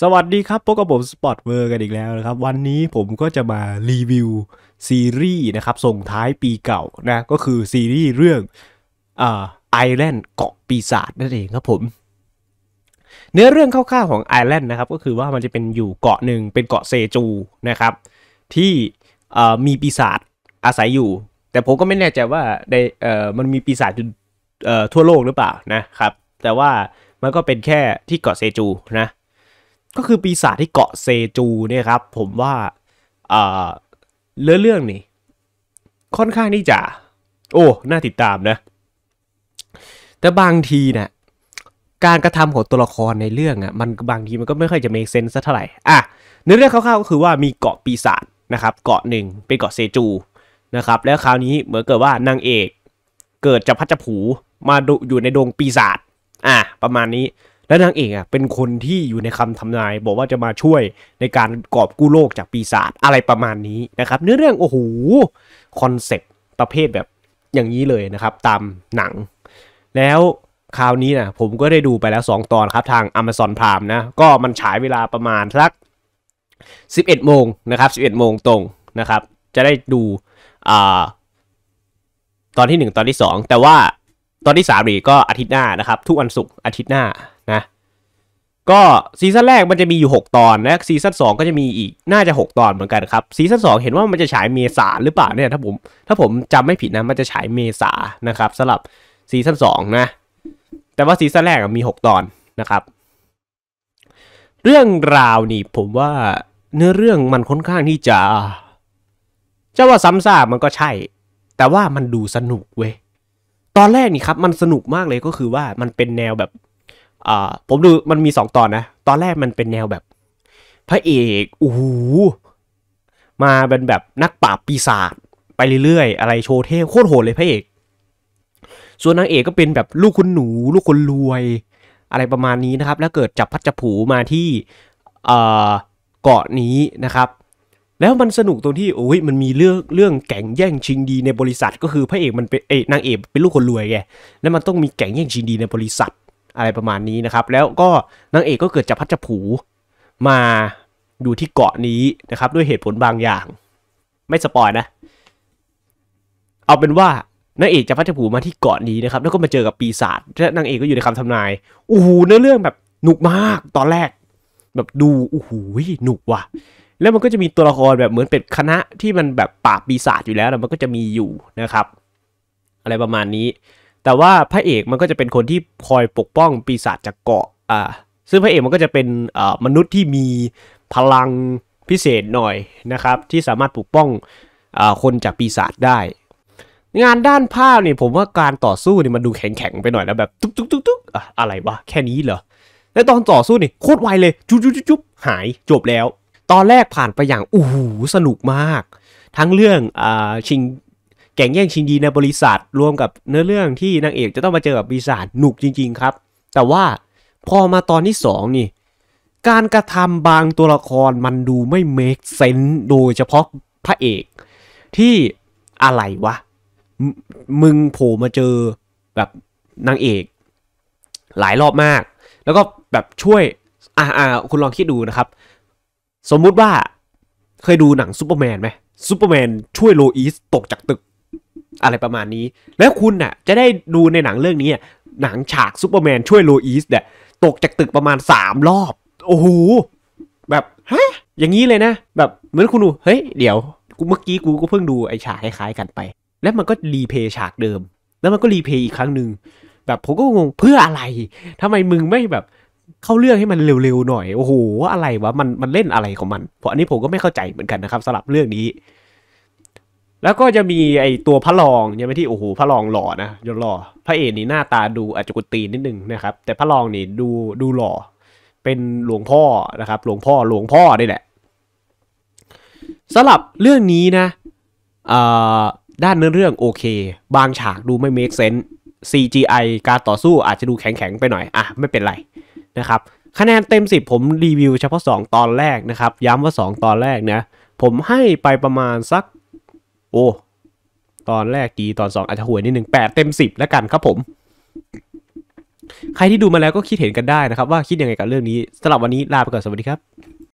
สวัสดีครับพบกับผมสปอตเวอร์กันอีกแล้วนะครับ วันนี้ผมก็จะมารีวิวซีรีส์นะครับส่งท้ายปีเก่านะก็คือซีรีส์เรื่องอไอแลนด์เกาะปีศาจนั่นเองครับผมเนื้อเรื่องคร่าวๆของไอแลนด์นะครับ ก็คือว่ามันจะเป็นอยู่เกาะหนึ่งเป็นเกาะเซจูนะครับที่มีปีศาจอาศัยอยู่ แต่ผมก็ไม่แน่ใจว่าในมันมีปีศาจทั่วโลกหรือเปล่านะครับ แต่ว่ามันก็เป็นแค่ที่เกาะเซจูนะก็คือปีศาจที่เกาะเซจูเนี่ยครับผมว่าเรื่องเรื่องนี้ค่อนข้างที่จะโอ้ น่าติดตามนะ แต่บางทีเนะ่ยการกระทำของตัวละครในเรื่องอะ่ะมันบางทีมันก็ไม่ค่อยจะมีเซน e n สักเท่าไหร่อ่ะในเรื่องคร่าวๆก็คือว่ามีเกาะปีศาจนะครับ เกาะหนึ่งเป็นเกาะเซจู นะครับ แล้วคราวนี้เหมือนเกิดว่านางเอกเกิดจะพัชผูมาอยู่ในดงปีศาจอ่ะประมาณนี้และนางเอกอ่ะเป็นคนที่อยู่ในคำทำนาย บอกว่าจะมาช่วยในการกอบกู้โลกจากปีศาจอะไรประมาณนี้นะครับเนื้อเรื่องโอ้โห คอนเซปต์ประเภทแบบอย่างนี้เลยนะครับ ตามหนัง แล้วคราวนี้นะผมก็ได้ดูไปแล้ว 2 ตอนครับทาง Amazon Prime นะก็มันฉายเวลาประมาณสัก 11โมงนะครับ11 โมงตรงนะครับ จะได้ดูอตอนที่ 1 ตอนที่ 2 แต่ว่าตอนที่3นี่ก็อาทิตย์หน้านะครับ ทุกวันศุกร์อาทิตย์หน้าก็ซีซั่นแรกมันจะมีอยู่ 6 ตอนนะซีซั่นสก็จะมีอีก น่าจะ 6 ตอนเหมือนกันครับซีซั่นสเห็นว่ามันจะฉายเมษาหรือเปล่าเนี่ยถ้าผม ถ้าผมจำไม่ผิดนะมันจะฉายเมษานะครับสลับซีซั่นสนะแต่ว่าซีซั่นแรกมี 6 ตอนนะครับ เรื่องราวนี่ผมว่าเนื้อเรื่องมันค่อนข้างที่จะจะว่าซ้ำซากมันก็ใช่ แต่ว่ามันดูสนุกเว้ยตอนแรกนี่ครับ มันสนุกมากเลยก็คือว่ามันเป็นแนวแบบ่าผมดูมันมีสองตอนนะ ตอนแรกมันเป็นแนวแบบพระเอกโอ้โหมาเป็นแบบนักปราบปีศาจไปเรื่อยๆอะไรโชว์เท่โคตรโหดเลยพระเอก ส่วนนางเอกก็เป็นแบบลูกคนหนูลูกคนรวย อะไรประมาณนี้นะครับ แล้วเกิดจับพัดจับผูมาที่เกาะนี้นะครับ แล้วมันสนุกตรงที่โอ้ยมันมีเรื่องเรื่องแก่งแย่งชิงดีในบริษัทก็คือพระเอกมันเป็นเอกนางเอกเป็นลูกคนรวยไงแล้วมันต้องมีแก่งแย่งชิงดีในบริษัทอะไรประมาณนี้นะครับ แล้วก็นางเอกก็เกิดจะพัดจะผูมาอยู่ที่เกาะนี้นะครับ ด้วยเหตุผลบางอย่าง ไม่สปอยนะ เอาเป็นว่านางเอกจะพัดจะผูมาที่เกาะนี้นะครับ แล้วก็มาเจอกับปีศาจและนางเอกก็อยู่ในคำทำนายโอ้โหเนื้อเรื่องแบบหนุกมาก ตอนแรก แบบดูโอ้โหหนุกว่ะ แล้วมันก็จะมีตัวละครแบบเหมือนเป็นคณะที่มันแบบปราบปีศาจอยู่แล้วมันก็จะมีอยู่นะครับ อะไรประมาณนี้แต่ว่าพระเอกมันก็จะเป็นคนที่คอยปกป้องปีศาจจากเกาะอ่าซึ่งพระเอกมันก็จะเป็นอ่ามนุษย์ที่มีพลังพิเศษหน่อยนะครับที่สามารถปกป้องอ่าคนจากปีศาจได้งานด้านภาพเนี่ยผมว่าการต่อสู้เนี่ยมันดูแข็งๆไปหน่อยแล้วแบบทุกๆๆุกุกอะอะไรวะแค่นี้เหรอ แล้วตอนต่อสู้นี่โคตรไวเลยจุ๊บจุ๊บจุ๊บหายจบแล้ว ตอนแรกผ่านไปอย่างโอ้โหสนุกมาก ทั้งเรื่องอ่าชิงแก่งแย่งชิงดีในบริษัทรวมกับเนื้อเรื่องที่นางเอกจะต้องมาเจอกับบริษัทหนุกจริงๆครับ แต่ว่าพอมาตอนที่ 2นี่การกระทำบางตัวละครมันดูไม่เมคเซนโดยเฉพาะพระเอกที่อะไรวะ มึงโผล่มาเจอแบบนางเอก หลายรอบมาก แล้วก็แบบช่วยอ่าอ่าคุณลองคิดดูนะครับ สมมุติว่าเคยดูหนังซูเปอร์แมนไหมซูเปอร์แมนช่วยโลอีสตกจากตึกอะไรประมาณนี้ แล้วคุณน่ะจะได้ดูในหนังเรื่องนี้ หนังฉากซูเปอร์แมนช่วยโลอีสเนี่ยตกจากตึกประมาณสามรอบ โอ้โห แบบฮะอย่างนี้เลยนะ แบบเหมือนคุณดูเฮ้ย เดี๋ยวกูเมื่อกี้กูก็เพิ่งดูไอฉากคล้ายๆกันไป แล้วมันก็รีเพย์ฉากเดิม แล้วมันก็รีเพย์อีกครั้งหนึ่งแบบผมก็งง เพื่ออะไร ทำไมมึงไม่แบบเข้าเรื่องให้มันเร็ว ๆ หน่อยโอ้โห อะไรวะมันมันเล่นอะไรของมัน เพราะอันนี้ผมก็ไม่เข้าใจเหมือนกันนะครับสำหรับเรื่องนี้แล้วก็จะมีไอตัวพระรองใช่ไหมที่โอ้โหพระรองหล่อนะยศหล่อพระเอกนี่หน้าตาดูอาจจะกุตีนิดนึงนะครับ แต่พระรองนี่ดูดูหล่อ เป็นหลวงพ่อนะครับหลวงพ่อหลวงพ่อได้แหละสำหรับเรื่องนี้นะด้านเนื้อเรื่องโอเค บางฉากดูไม่ make sense CGI การต่อสู้อาจจะดูแข็ง ๆ ไปหน่อยอ่ะไม่เป็นไรนะครับคะแนนเต็ม10 ผมรีวิวเฉพาะ 2 ตอนแรกนะครับ ย้ำว่า 2 ตอนแรกนะ ผมให้ไปประมาณสักโอ้ ตอนแรกดีตอนสองอาจจะห่วยนิดหนึ่งแปดเต็มสิบแล้วกันครับผม ใครที่ดูมาแล้วก็คิดเห็นกันได้นะครับว่าคิดยังไงกับเรื่องนี้สำหรับวันนี้ลาไปก่อนสวัสดีครับ